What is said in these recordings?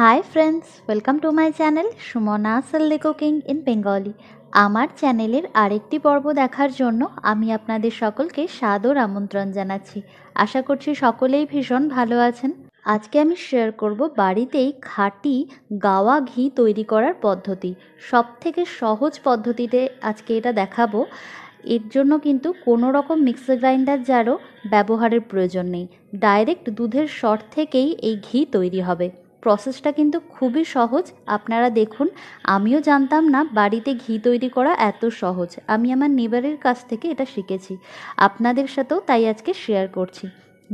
high friends welcome to my channel Sumana সাল্লি cooking in Bengali আমার চ্যানেলের আরেকটি পর্ব দেখার জন্য আমি আপনাদের সকলকে সাদর আমন্ত্রণ জানাচ্ছি আশা করছি সকলেই ভীষণ ভালো আছেন আজকে আমি শেয়ার করব বাড়িতেই খাঁটি গাওয়া ঘি তৈরি করার পদ্ধতি সব থেকে সহজ পদ্ধতিতে আজকে এটা দেখাবো এর জন্য কিন্তু কোনো রকম মিক্সার গ্রাইন্ডার যারও ব্যবহারের প্রয়োজন নেই ডাইরেক্ট দুধের শর থেকেই এই ঘি তৈরি হবে প্রসেসটা কিন্তু খুবই সহজ আপনারা দেখুন আমিও জানতাম না বাড়িতে ঘি তৈরি করা এত সহজ আমি আমার নেবারের কাছ থেকে এটা শিখেছি আপনাদের সাথেও তাই আজকে শেয়ার করছি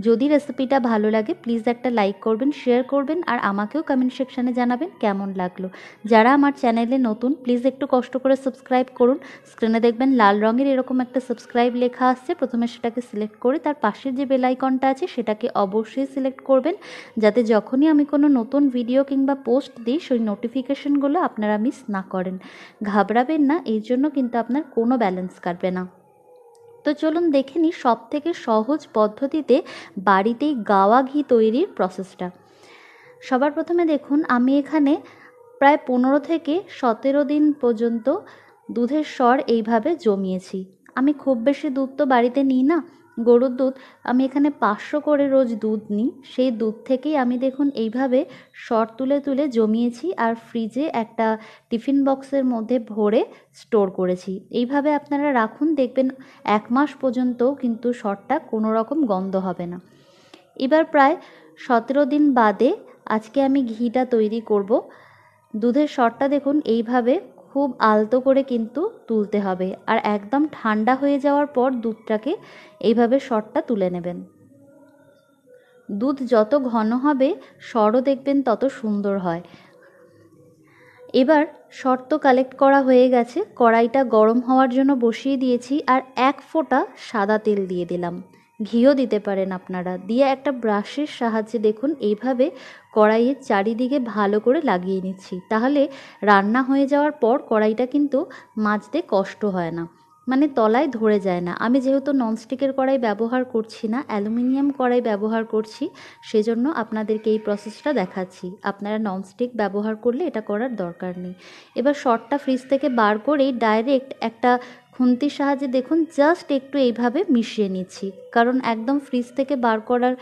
যদি রেসিপিটা ভালো লাগে প্লিজ একটা লাইক করবেন শেয়ার করবেন আর আমাকেও কমেন্ট সেকশানে জানাবেন কেমন লাগলো যারা আমার চ্যানেলে নতুন প্লিজ একটু কষ্ট করে সাবস্ক্রাইব করুন স্ক্রিনে দেখবেন লাল রঙের এরকম একটা সাবস্ক্রাইব লেখা আসছে প্রথমে সেটাকে সিলেক্ট করে তার পাশের যে বেলাইকনটা আছে সেটাকে অবশ্যই সিলেক্ট করবেন যাতে যখনই আমি কোনো নতুন ভিডিও কিংবা পোস্ট দিই সেই নোটিফিকেশনগুলো আপনারা মিস না করেন ঘাবড়াবেন না এই জন্য কিন্তু আপনার কোনো ব্যালেন্স কাটবে না তো চলুন দেখে নিই সব থেকে সহজ পদ্ধতিতে বাড়িতেই গাওয়া ঘি তৈরির প্রসেসটা সবার প্রথমে দেখুন আমি এখানে প্রায় পনেরো থেকে সতেরো দিন পর্যন্ত দুধের স্বর এইভাবে জমিয়েছি আমি খুব বেশি দুধ তো বাড়িতে নিই না গরুর দুধ আমি এখানে পাঁচশো করে রোজ দুধ নিই সেই দুধ থেকেই আমি দেখুন এইভাবে শর তুলে তুলে জমিয়েছি আর ফ্রিজে একটা টিফিন বক্সের মধ্যে ভরে স্টোর করেছি এইভাবে আপনারা রাখুন দেখবেন এক মাস পর্যন্ত কিন্তু শরটা কোনো রকম গন্ধ হবে না এবার প্রায় সতেরো দিন বাদে আজকে আমি ঘিটা তৈরি করব দুধের শরটা দেখুন এইভাবে খুব আলতো করে কিন্তু তুলতে হবে আর একদম ঠান্ডা হয়ে যাওয়ার পর দুধটাকে এইভাবে শরটা তুলে নেবেন দুধ যত ঘন হবে সরও দেখবেন তত সুন্দর হয় এবার শর্ত কালেক্ট করা হয়ে গেছে কড়াইটা গরম হওয়ার জন্য বসিয়ে দিয়েছি আর এক ফোঁটা সাদা তেল দিয়ে দিলাম ঘিও দিতে পারেন আপনারা দিয়ে একটা ব্রাশের সাহায্যে দেখুন এইভাবে কড়াইয়ের চারিদিকে ভালো করে লাগিয়ে নিচ্ছি তাহলে রান্না হয়ে যাওয়ার পর কড়াইটা কিন্তু মাজতে কষ্ট হয় না মানে তলায় ধরে যায় না আমি যেহেতু ননস্টিকের কড়াই ব্যবহার করছি না অ্যালুমিনিয়াম কড়াই ব্যবহার করছি সেজন্য আপনাদেরকে এই প্রসেসটা দেখাচ্ছি আপনারা ননস্টিক ব্যবহার করলে এটা করার দরকার নেই এবার শর্টটা ফ্রিজ থেকে বার করেই ডাইরেক্ট একটা খুন্তির সাহায্যে দেখুন জাস্ট একটু এইভাবে মিশিয়ে নিচ্ছি কারণ একদম ফ্রিজ থেকে বার করার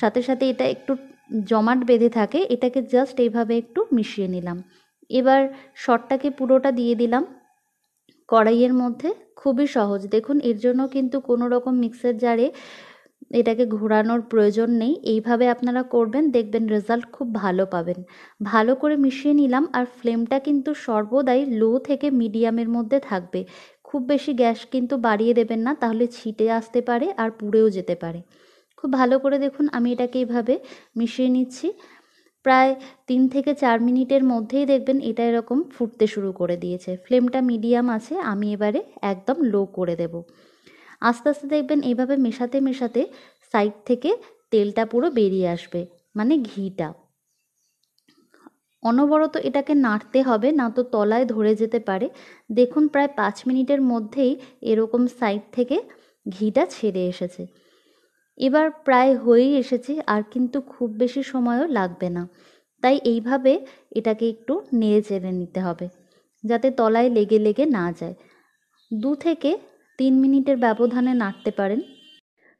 সাথে সাথে এটা একটু জমাট বেঁধে থাকে এটাকে জাস্ট এইভাবে একটু মিশিয়ে নিলাম এবার শটটাকে পুরোটা দিয়ে দিলাম কড়াইয়ের মধ্যে খুবই সহজ দেখুন এর জন্য কিন্তু কোনো রকম মিক্সার জারে এটাকে ঘোরানোর প্রয়োজন নেই এইভাবে আপনারা করবেন দেখবেন রেজাল্ট খুব ভালো পাবেন ভালো করে মিশিয়ে নিলাম আর ফ্লেমটা কিন্তু সর্বদাই লো থেকে মিডিয়ামের মধ্যে থাকবে খুব বেশি গ্যাস কিন্তু বাড়িয়ে দেবেন না তাহলে ছিটে আসতে পারে আর পুড়েও যেতে পারে খুব ভালো করে দেখুন আমি এটাকে এইভাবে মিশিয়ে নিচ্ছি প্রায় তিন থেকে চার মিনিটের মধ্যেই দেখবেন এটা এরকম ফুটতে শুরু করে দিয়েছে ফ্লেমটা মিডিয়াম আছে আমি এবারে একদম লো করে দেব আস্তে আস্তে দেখবেন এইভাবে মেশাতে মেশাতে সাইড থেকে তেলটা পুরো বেরিয়ে আসবে মানে ঘিটা অনবরত এটাকে নাড়তে হবে না তো তলায় ধরে যেতে পারে দেখুন প্রায় পাঁচ মিনিটের মধ্যেই এরকম সাইড থেকে ঘিটা ছেড়ে এসেছে এবার প্রায় হয়েই এসেছে আর কিন্তু খুব বেশি সময়ও লাগবে না তাই এইভাবে এটাকে একটু নেড়ে চেড়ে নিতে হবে যাতে তলায় লেগে লেগে না যায় দু থেকে তিন মিনিটের ব্যবধানে নাড়তে পারেন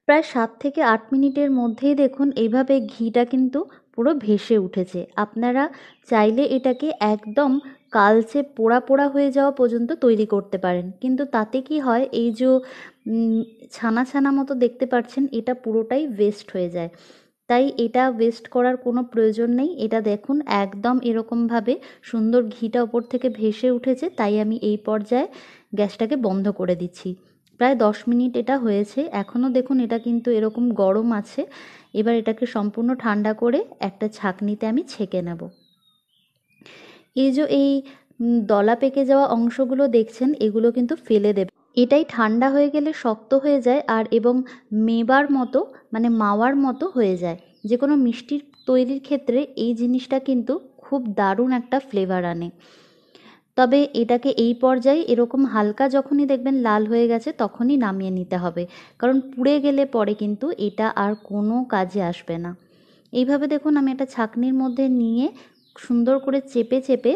প্রায় সাত থেকে আট মিনিটের মধ্যেই দেখুন এইভাবে ঘিটা কিন্তু পুরো ভেসে উঠেছে আপনারা চাইলে এটাকে একদম কালচে পোড়া পোড়া হয়ে যাওয়া পর্যন্ত তৈরি করতে পারেন কিন্তু তাতে কি হয় এই যে ছানা ছানা মতো দেখতে পাচ্ছেন এটা পুরোটাই ওয়েস্ট হয়ে যায় তাই এটা ওয়েস্ট করার কোনো প্রয়োজন নেই এটা দেখুন একদম এরকমভাবে সুন্দর ঘিটা ওপর থেকে ভেসে উঠেছে তাই আমি এই পর্যায়ে গ্যাসটাকে বন্ধ করে দিচ্ছি প্রায় দশ মিনিট এটা হয়েছে এখনও দেখুন এটা কিন্তু এরকম গরম আছে এবার এটাকে সম্পূর্ণ ঠান্ডা করে একটা ছাঁকনিতে আমি ছেঁকে নেব এই যে এই দলা পেকে যাওয়া অংশগুলো দেখছেন এগুলো কিন্তু ফেলে দেবে এটাই ঠান্ডা হয়ে গেলে শক্ত হয়ে যায় আর এবং মেবার মতো মানে মাওয়ার মতো হয়ে যায় যে কোনো মিষ্টির তৈরির ক্ষেত্রে এই জিনিসটা কিন্তু খুব দারুণ একটা ফ্লেভার আনে তবে এটাকে এই পর্যায়ে এরকম হালকা যখনই দেখবেন লাল হয়ে গেছে তখনই নামিয়ে নিতে হবে কারণ পুড়ে গেলে পরে কিন্তু এটা আর কোনো কাজে আসবে না এইভাবে দেখুন আমি একটা ছাকনির মধ্যে নিয়ে সুন্দর করে চেপে চেপে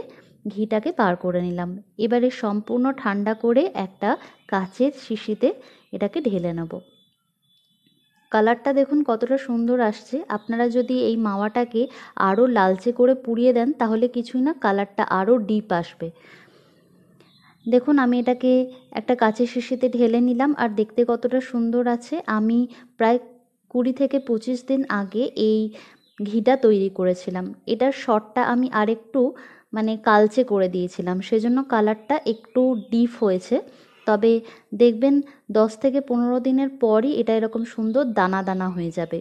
ঘিটাকে পার করে নিলাম এবারে সম্পূর্ণ ঠান্ডা করে একটা কাচের শিশিতে এটাকে ঢেলে নেবো কালারটা দেখুন কতটা সুন্দর আসছে আপনারা যদি এই মাওয়াটাকে আরও লালচে করে পুড়িয়ে দেন তাহলে কিছুই না কালারটা আরও ডিপ আসবে দেখুন আমি এটাকে একটা কাঁচের শিশিতে ঢেলে নিলাম আর দেখতে কতটা সুন্দর আছে আমি প্রায় কুড়ি থেকে পঁচিশ দিন আগে এই ঘিটা তৈরি করেছিলাম এটার শটটা আমি আরেকটু মানে কালচে করে দিয়েছিলাম সেজন্য কালারটা একটু ডিপ হয়েছে তবে দেখবেন দশ থেকে পনেরো দিনের পরই এটা এরকম সুন্দর দানা দানা হয়ে যাবে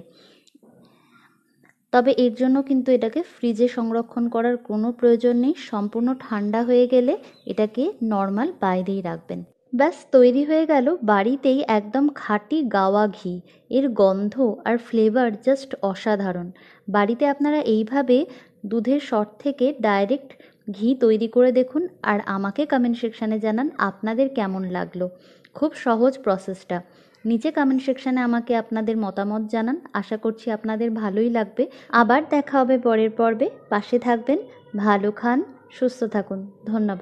তবে এর জন্য কিন্তু এটাকে ফ্রিজে সংরক্ষণ করার কোনো প্রয়োজন নেই সম্পূর্ণ ঠান্ডা হয়ে গেলে এটাকে নর্মাল বাইরেই রাখবেন ব্যাস তৈরি হয়ে গেল বাড়িতেই একদম খাঁটি গাওয়া ঘি এর গন্ধ আর ফ্লেভার জাস্ট অসাধারণ বাড়িতে আপনারা এইভাবে দুধের শর্ট থেকে ডাইরেক্ট ঘি তৈরি করে দেখুন আর আমাকে কমেন্ট সেকশানে জানান আপনাদের কেমন লাগলো খুব সহজ প্রসেসটা নিচে কমেন্ট সেকশানে আমাকে আপনাদের মতামত জানান আশা করছি আপনাদের ভালোই লাগবে আবার দেখা হবে পরের পর্বে পাশে থাকবেন ভালো খান সুস্থ থাকুন ধন্যবাদ